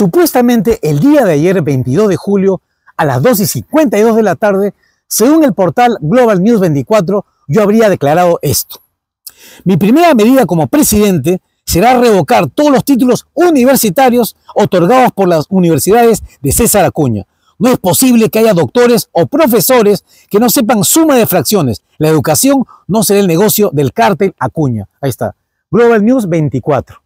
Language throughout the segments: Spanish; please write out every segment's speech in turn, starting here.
Supuestamente el día de ayer, 22 de julio, a las 2 y 52 de la tarde, según el portal Global News 24, yo habría declarado esto. Mi primera medida como presidente será revocar todos los títulos universitarios otorgados por las universidades de César Acuña. No es posible que haya doctores o profesores que no sepan suma de fracciones. La educación no será el negocio del cártel Acuña. Ahí está. Global News 24.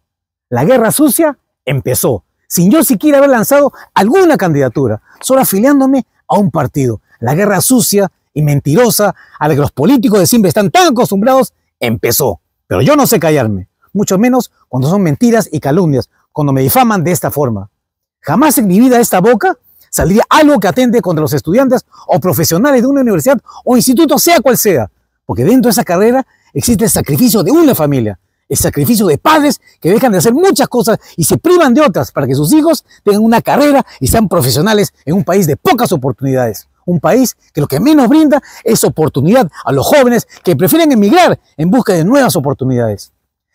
La guerra sucia empezó sin yo siquiera haber lanzado alguna candidatura, solo afiliándome a un partido. La guerra sucia y mentirosa a la que los políticos de siempre están tan acostumbrados empezó. Pero yo no sé callarme, mucho menos cuando son mentiras y calumnias, cuando me difaman de esta forma. Jamás en mi vida esta boca saldría algo que atende contra los estudiantes o profesionales de una universidad o instituto, sea cual sea. Porque dentro de esa carrera existe el sacrificio de una familia, el sacrificio de padres que dejan de hacer muchas cosas y se privan de otras para que sus hijos tengan una carrera y sean profesionales en un país de pocas oportunidades. Un país que lo que menos brinda es oportunidad a los jóvenes que prefieren emigrar en busca de nuevas oportunidades.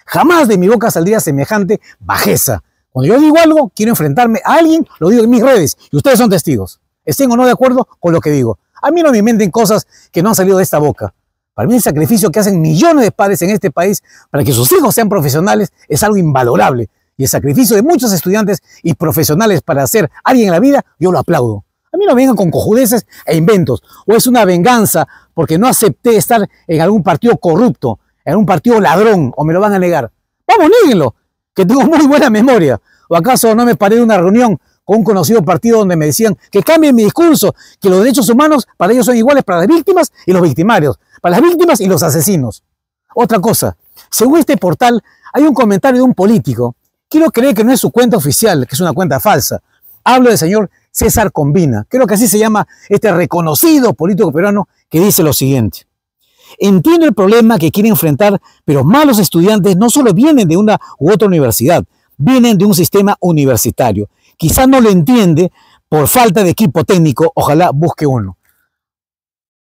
Jamás de mi boca saldría semejante bajeza. Cuando yo digo algo, quiero enfrentarme a alguien, lo digo en mis redes y ustedes son testigos. Estén o no de acuerdo con lo que digo. A mí no me inventen cosas que no han salido de esta boca. Para mí el sacrificio que hacen millones de padres en este país para que sus hijos sean profesionales es algo invalorable. Y el sacrificio de muchos estudiantes y profesionales para ser alguien en la vida, yo lo aplaudo. A mí no vengan con cojudeces e inventos. O es una venganza porque no acepté estar en algún partido corrupto, en un partido ladrón, o me lo van a negar. Vamos, líguenlo, que tengo muy buena memoria. ¿O acaso no me paré de una reunión o un conocido partido donde me decían que cambien mi discurso, que los derechos humanos para ellos son iguales para las víctimas y los victimarios, para las víctimas y los asesinos. Otra cosa, según este portal hay un comentario de un político, quiero creer que no es su cuenta oficial, que es una cuenta falsa. Hablo del señor César Combina, creo que así se llama este reconocido político peruano que dice lo siguiente. Entiendo el problema que quiere enfrentar, pero malos estudiantes no solo vienen de una u otra universidad, vienen de un sistema universitario quizás no lo entiende por falta de equipo técnico, ojalá busque uno.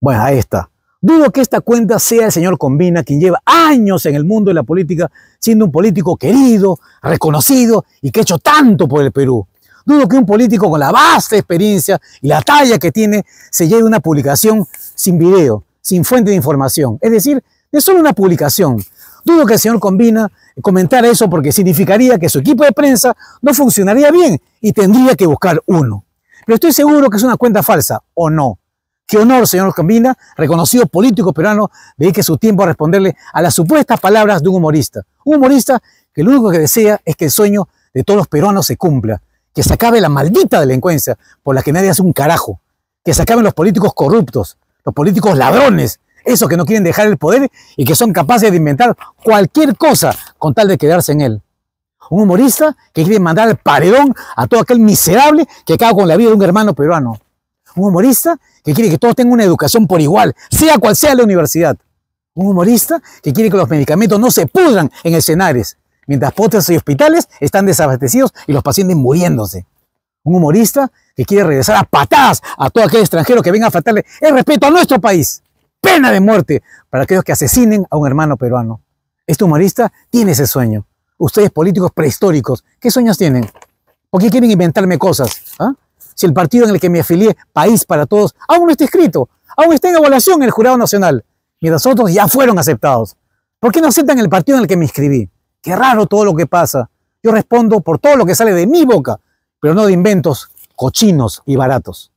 Bueno, ahí está. Dudo que esta cuenta sea el señor Combina, quien lleva años en el mundo de la política, siendo un político querido, reconocido y que ha hecho tanto por el Perú. Dudo que un político con la vasta experiencia y la talla que tiene se lleve una publicación sin video, sin fuente de información. Es decir, es solo una publicación. Dudo que el señor Combina comentar eso porque significaría que su equipo de prensa no funcionaría bien y tendría que buscar uno. Pero estoy seguro que es una cuenta falsa, ¿o no? Qué honor, señor Cambina, reconocido político peruano, dedique su tiempo a responderle a las supuestas palabras de un humorista. Un humorista que lo único que desea es que el sueño de todos los peruanos se cumpla, que se acabe la maldita delincuencia por la que nadie hace un carajo, que se acaben los políticos corruptos, los políticos ladrones, esos que no quieren dejar el poder y que son capaces de inventar cualquier cosa con tal de quedarse en él. Un humorista que quiere mandar al paredón a todo aquel miserable que acaba con la vida de un hermano peruano. Un humorista que quiere que todos tengan una educación por igual, sea cual sea la universidad. Un humorista que quiere que los medicamentos no se pudran en escenarios, mientras potes y hospitales están desabastecidos y los pacientes muriéndose. Un humorista que quiere regresar a patadas a todo aquel extranjero que venga a faltarle el respeto a nuestro país pena de muerte para aquellos que asesinen a un hermano peruano. Este humorista tiene ese sueño. Ustedes políticos prehistóricos, ¿qué sueños tienen? ¿Por qué quieren inventarme cosas? ¿Ah? Si el partido en el que me afilié, País para Todos, aún no está escrito, aún está en evaluación el Jurado Nacional, mientras otros ya fueron aceptados. ¿Por qué no aceptan el partido en el que me inscribí? Qué raro todo lo que pasa. Yo respondo por todo lo que sale de mi boca, pero no de inventos cochinos y baratos.